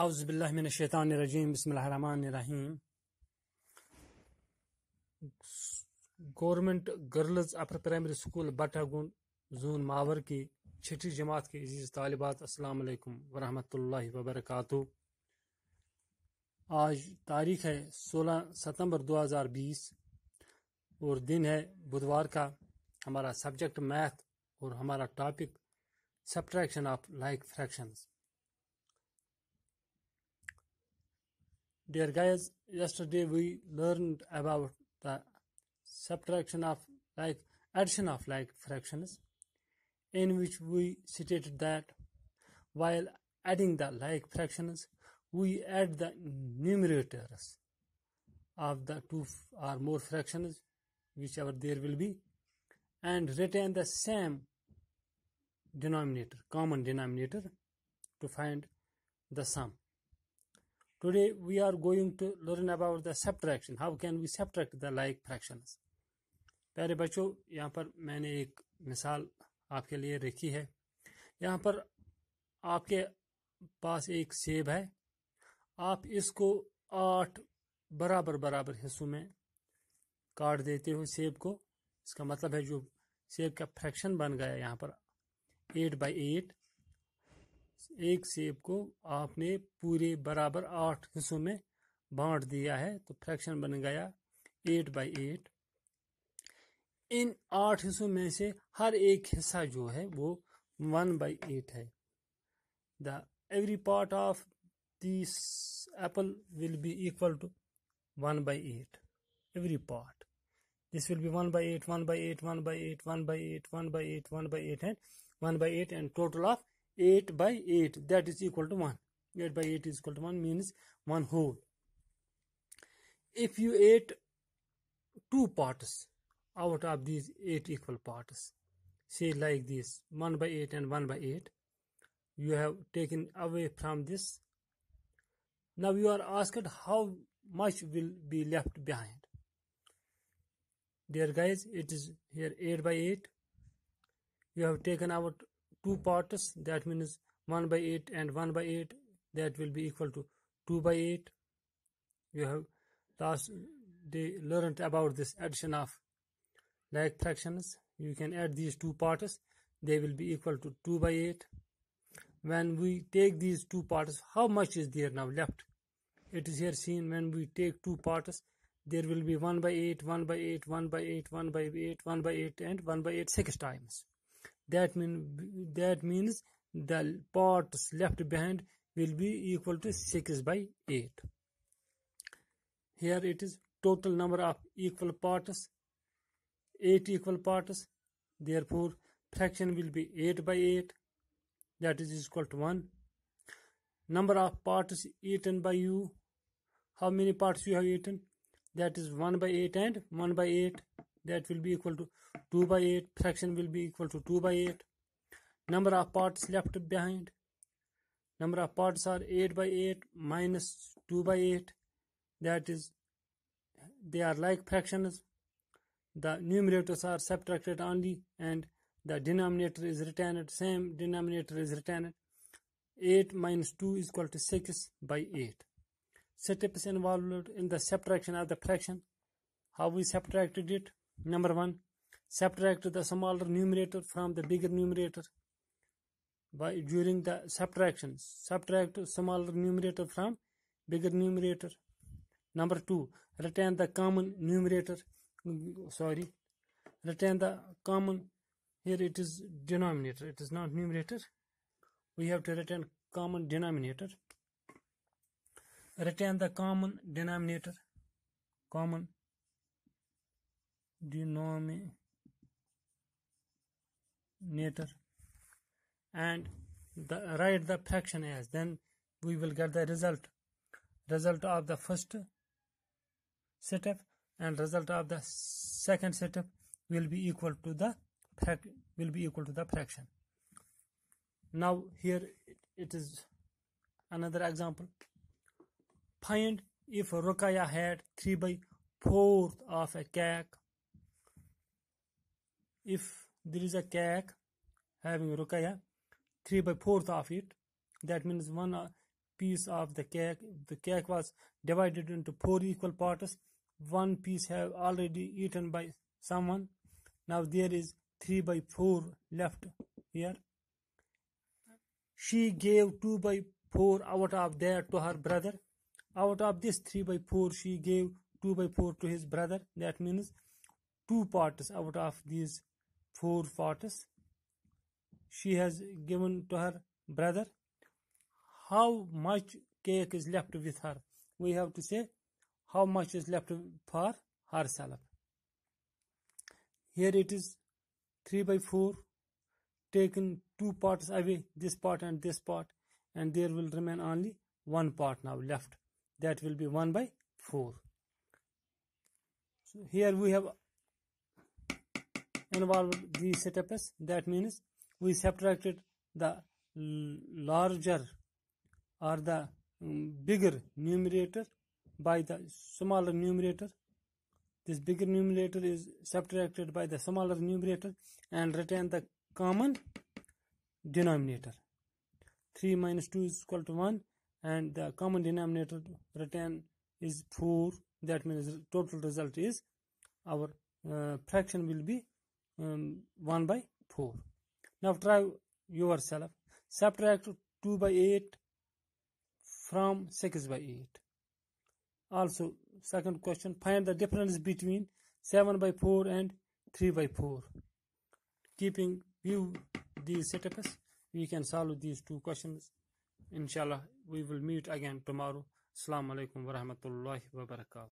आउज़बिल्लिनशैतानरजीम बसमीम government girls upper primary school बटागुन जून मावर की छठी जमात के अजीज़ तालबात असलकम वरहमल वबरक आज तारीख है सोलह सितम्बर दो हजार बीस और दिन है बुधवार का हमारा सब्जेक्ट मैथ और हमारा topic subtraction of like fractions Dear guys, yesterday we learned about the subtraction of like addition of like fractions in which we stated that while adding the like fractions we add the numerators of the two or more fractions whichever there will be and retain the same denominator common denominator to find the sum Today we are going to learn about the subtraction. How can we subtract the like fractions? प्यारे बच्चों यहाँ पर मैंने एक मिसाल आपके लिए रखी है यहाँ पर आपके पास एक सेब है आप इसको आठ बराबर बराबर हिस्सों में काट देते हो सेब को इसका मतलब है जो सेब का फ्रैक्शन बन गया यहाँ पर एट बाई एट एक सेब को आपने पूरे बराबर आठ हिस्सों में बांट दिया है तो फ्रैक्शन बन गया एट बाई एट इन आठ हिस्सों में से हर एक हिस्सा जो है वो वन बाई एट है the every part of this apple will be equal to one by eight every part this will be one by eight one by eight one by eight one by eight one by eight one by eight one by eight one टोटल eight 8 by 8 that is equal to 1 8 by 8 is equal to 1 means 1 whole if you ate two parts out of these 8 equal parts say like this 1 by 8 and 1 by 8 you have taken away from this now you are asked how much will be left behind dear guys it is here 8 by 8 you have taken out two parts that means 1 by 8 and 1 by 8 that will be equal to 2 by 8 you have last they learned about this addition of like fractions you can add these two parts they will be equal to 2 by 8 when we take these two parts how much is there now left it is here seen when we take two parts there will be 1 by 8 1 by 8 1 by 8 1 by 8 1 by 8 and 1 by 8 six times that, mean, that means the parts left behind will be equal to 6 by 8. Here it is total number of equal parts, 8 equal parts. Therefore, fraction will be 8 by 8. That is equal to 1. Number of parts eaten by you. How many parts you have eaten? That is 1 by 8 and 1 by 8 that will be equal to 2 by 8 fraction will be equal to 2 by 8 number of parts left behind number of parts are 8 by 8 minus 2 by 8 that is they are like fractions the numerators are subtracted only and the denominator is retained. same denominator is retained. 8 minus 2 is equal to 6 by 8 steps involved in the subtraction of the fraction how we subtracted it Number one, subtract the smaller numerator from the bigger numerator by during the subtraction. Subtract smaller numerator from bigger numerator. Number two, retain the common numerator. Sorry, retain the common. Here it is denominator. It is not numerator. We have to retain common denominator. Retain the common denominator. Common denominator and the, write the fraction as then we will get the result result of the first setup and result of the second setup will be equal to the will be equal to the fraction now here it, it is another example find if Rukaya had 3 by 4th of a cake if there is a cake having rukaya, three by fourth of it, that means one uh, piece of the cake, the cake was divided into four equal parts, one piece have already eaten by someone, now there is three by four left here. She gave two by four out of there to her brother. Out of this three by four, she gave two by four to his brother. That means two parts out of these four parts she has given to her brother. How much cake is left with her? We have to say how much is left for herself. Here it is 3 by 4 taken two parts away this part and this part and there will remain only one part now left that will be 1 by 4 so here we have involved these is That means we subtracted the larger or the um, bigger numerator by the smaller numerator. This bigger numerator is subtracted by the smaller numerator and retain the common denominator. 3 minus 2 is equal to 1 and the common denominator return is 4 that means total result is our uh, fraction will be um, 1 by 4. Now try yourself. Subtract 2 by 8 from 6 by 8. Also, second question, find the difference between 7 by 4 and 3 by 4. Keeping view these setups, we can solve these two questions. Inshallah, we will meet again tomorrow. Assalamu alaikum wa rahmatullahi wa barakatuh.